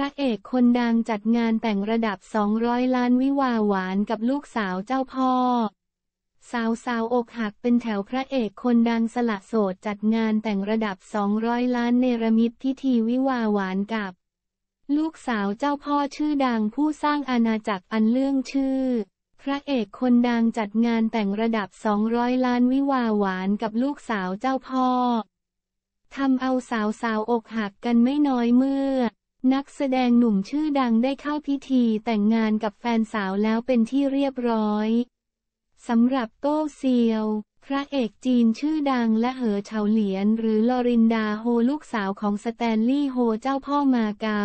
พระเอกคนดังจัดงานแต่งระดับ 200 ล้านวิวาหวานกับลูกสาวเจ้าพ่อ สาวสาวอกหักเป็นแถวพระเอกคนดังสละโสดจัดงานแต่งระดับ 200 ล้านเนรมิตพิธีวิวาหวานกับ ลูกสาวเจ้าพ่อชื่อดังผู้สร้างอาณาจักรอันเรื่องชื่อ พระเอกคนดังจัดงานแต่งระดับ 200 ล้านวิวาหวานกับลูกสาวเจ้าพ่อ ทำเอาสาวสาวอกหักกันไม่น้อยเมื่อนักแสดงหนุ่มชื่อดังได้เข้าพิธีแต่งงานกับแฟนสาวแล้วเป็นที่เรียบร้อยสำหรับโต้เซียว พระเอกจีนชื่อดังและเหอเฉาเหลียนหรือลอรินดาโฮลูกสาวของสแตนลีย์โฮเจ้าพ่อมาเกา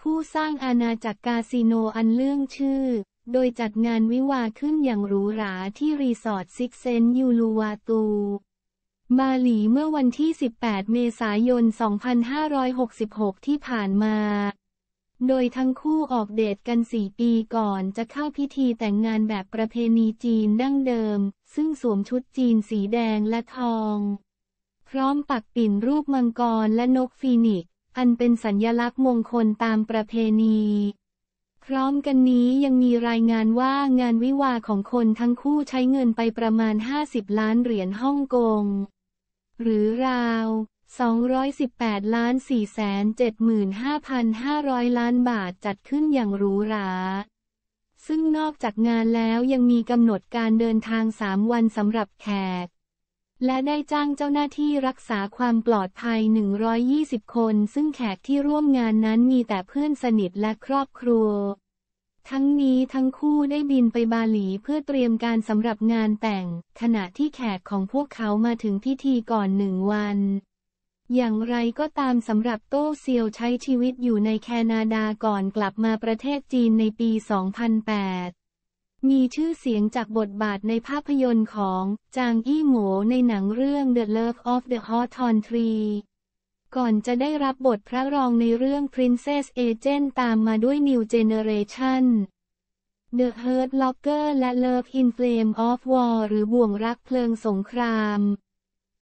ผู้สร้างอาณาจักรกาสิโนอันเลื่องชื่อ โดยจัดงานวิวาขึ้นอย่างหรูหราที่รีสอร์ทซิกเซนยูลูวาตูบาหลีเมื่อวันที่ 18 เมษายน 2566 ที่ผ่านมา โดยทั้งคู่ออกเดทกัน 4 ปีก่อนจะเข้าพิธีแต่งงานแบบประเพณีจีนดั้งเดิม ซึ่งสวมชุดจีนสีแดงและทอง พร้อมปักปิ่นรูปมังกรและนกฟีนิกซ์ อันเป็นสัญญลักษณ์มงคลตามประเพณี พร้อมกันนี้ยังมีรายงานว่างานวิวาของคนทั้งคู่ใช้เงินไปประมาณ 50 ล้านเหรียญฮ่องกงหรือราว 218ล้าน475,500 ล้านบาทจัดขึ้นอย่างหรูหรา ซึ่งนอกจากงานแล้วยังมีกำหนดการเดินทาง 3 วันสำหรับแขก และได้จ้างเจ้าหน้าที่รักษาความปลอดภัย 120 คน ซึ่งแขกที่ร่วมงานนั้นมีแต่เพื่อนสนิทและครอบครัวทั้งนี้ทั้งคู่ได้บินไปบาหลีเพื่อเตรียมการสำหรับงานแต่ง ขณะที่แขกของพวกเขามาถึงพิธีก่อนหนึ่งวัน อย่างไรก็ตามสำหรับโต้เซียวใช้ชีวิตอยู่ในแคนาดาก่อนกลับมาประเทศจีนในปี 2008 มีชื่อเสียงจากบทบาทในภาพยนตร์ของ จางอี้หมูในหนังเรื่อง The Love of the Hot Tree ก่อนจะได้รับบทพระรองในเรื่อง Princess Agent ตามมาด้วย New Generation The Hurt Locker และ Love in Flame of War หรือบ่วงรักเพลิงสงคราม